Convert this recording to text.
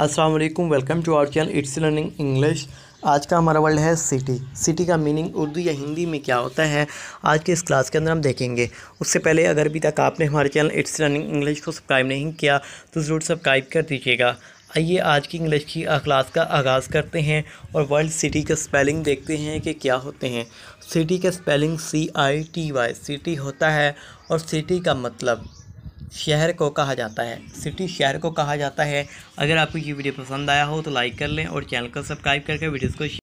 अस्सलाम वालेकुम welcome to our channel it's learning English आज का हमारा वर्ल्ड है सिटी सिटी का मीनिंग उर्दू या हिंदी में क्या होता है आज के इस क्लास के अंदर हम देखेंगे उससे पहले अगर अभी तक आपने हमारे चैनल इट्स लर्निंग इंग्लिश को सब्सक्राइब नहीं किया तो ज़रूर सब्सक्राइब कर दीजिएगा आइए आज की इंग्लिश की क्लास का आगाज़ करते हैं और वर्ल्ड सिटी का स्पेलिंग देखते हैं कि क्या होते हैं सिटी का spelling C I T Y city होता है और सिटी का मतलब शहर को कहा जाता है सिटी शहर को कहा जाता है अगर आपको ये वीडियो पसंद आया हो तो लाइक कर लें और चैनल को सब्सक्राइब करके वीडियोज़ को